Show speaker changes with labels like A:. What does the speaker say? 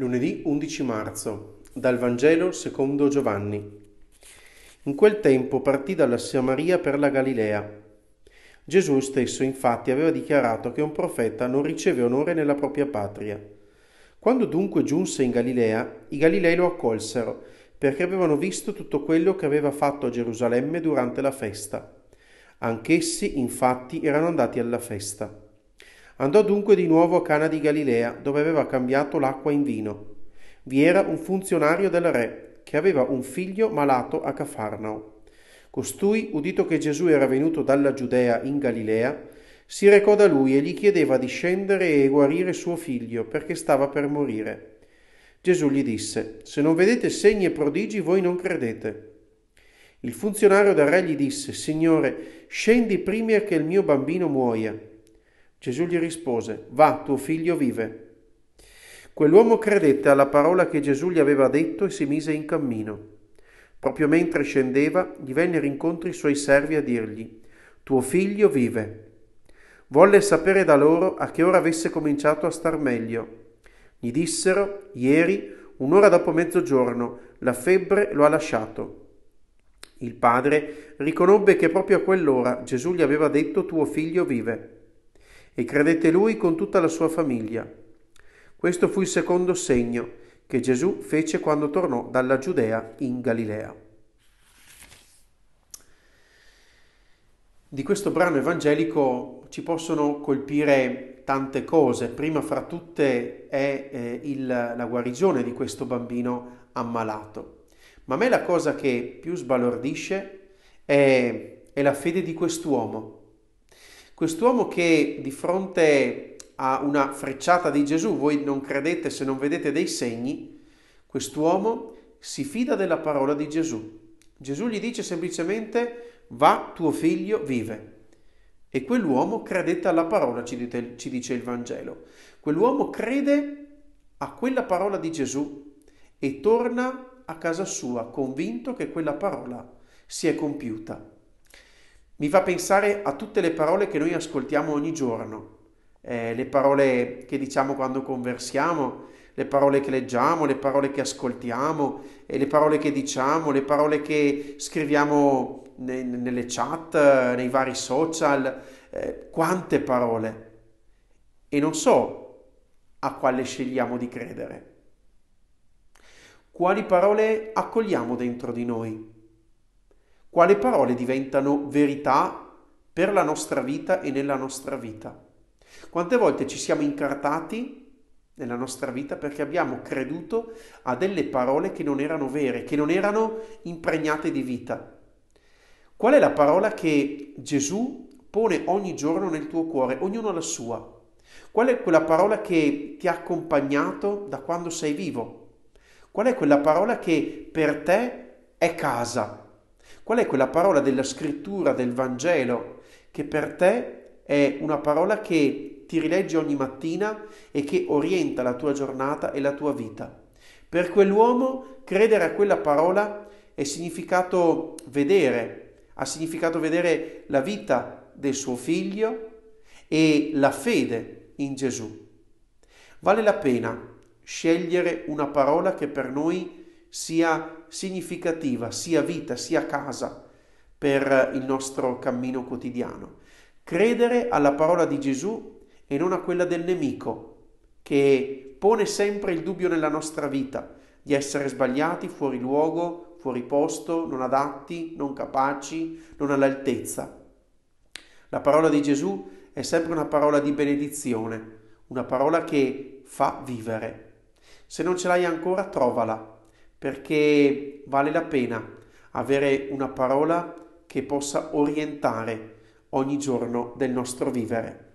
A: Lunedì 11 marzo, dal Vangelo secondo Giovanni. In quel tempo partì dalla Samaria per la Galilea. Gesù stesso infatti aveva dichiarato che un profeta non riceve onore nella propria patria. Quando dunque giunse in Galilea, i Galilei lo accolsero, perché avevano visto tutto quello che aveva fatto a Gerusalemme durante la festa. Anch'essi infatti erano andati alla festa. Andò dunque di nuovo a Cana di Galilea, dove aveva cambiato l'acqua in vino. Vi era un funzionario del re, che aveva un figlio malato a Cafarnao. Costui, udito che Gesù era venuto dalla Giudea in Galilea, si recò da lui e gli chiedeva di scendere e guarire suo figlio, perché stava per morire. Gesù gli disse, Se non vedete segni e prodigi voi non credete. Il funzionario del re gli disse, Signore, scendi prima che il mio bambino muoia. Gesù gli rispose, Va, tuo figlio vive. Quell'uomo credette alla parola che Gesù gli aveva detto e si mise in cammino. Proprio mentre scendeva, gli vennero incontro i suoi servi a dirgli, Tuo figlio vive. Volle sapere da loro a che ora avesse cominciato a star meglio. Gli dissero, ieri, un'ora dopo mezzogiorno, la febbre lo ha lasciato. Il padre riconobbe che proprio a quell'ora Gesù gli aveva detto, Tuo figlio vive e credette lui con tutta la sua famiglia. Questo fu il secondo segno che Gesù fece quando tornò dalla Giudea in Galilea. Di questo brano evangelico ci possono colpire tante cose, prima fra tutte è eh, il, la guarigione di questo bambino ammalato. Ma a me la cosa che più sbalordisce è, è la fede di quest'uomo, Quest'uomo che di fronte a una frecciata di Gesù, voi non credete se non vedete dei segni, quest'uomo si fida della parola di Gesù. Gesù gli dice semplicemente va, tuo figlio vive. E quell'uomo credette alla parola, ci, dite, ci dice il Vangelo. Quell'uomo crede a quella parola di Gesù e torna a casa sua convinto che quella parola si è compiuta mi fa pensare a tutte le parole che noi ascoltiamo ogni giorno, eh, le parole che diciamo quando conversiamo, le parole che leggiamo, le parole che ascoltiamo, eh, le parole che diciamo, le parole che scriviamo ne, nelle chat, eh, nei vari social, eh, quante parole. E non so a quale scegliamo di credere. Quali parole accogliamo dentro di noi? quali parole diventano verità per la nostra vita e nella nostra vita. Quante volte ci siamo incartati nella nostra vita perché abbiamo creduto a delle parole che non erano vere, che non erano impregnate di vita. Qual è la parola che Gesù pone ogni giorno nel tuo cuore, ognuno la sua? Qual è quella parola che ti ha accompagnato da quando sei vivo? Qual è quella parola che per te è casa, Qual è quella parola della scrittura, del Vangelo, che per te è una parola che ti rileggi ogni mattina e che orienta la tua giornata e la tua vita? Per quell'uomo credere a quella parola è significato vedere, ha significato vedere la vita del suo figlio e la fede in Gesù. Vale la pena scegliere una parola che per noi è sia significativa, sia vita, sia casa per il nostro cammino quotidiano. Credere alla parola di Gesù e non a quella del nemico, che pone sempre il dubbio nella nostra vita di essere sbagliati, fuori luogo, fuori posto, non adatti, non capaci, non all'altezza. La parola di Gesù è sempre una parola di benedizione, una parola che fa vivere. Se non ce l'hai ancora, trovala, perché vale la pena avere una parola che possa orientare ogni giorno del nostro vivere.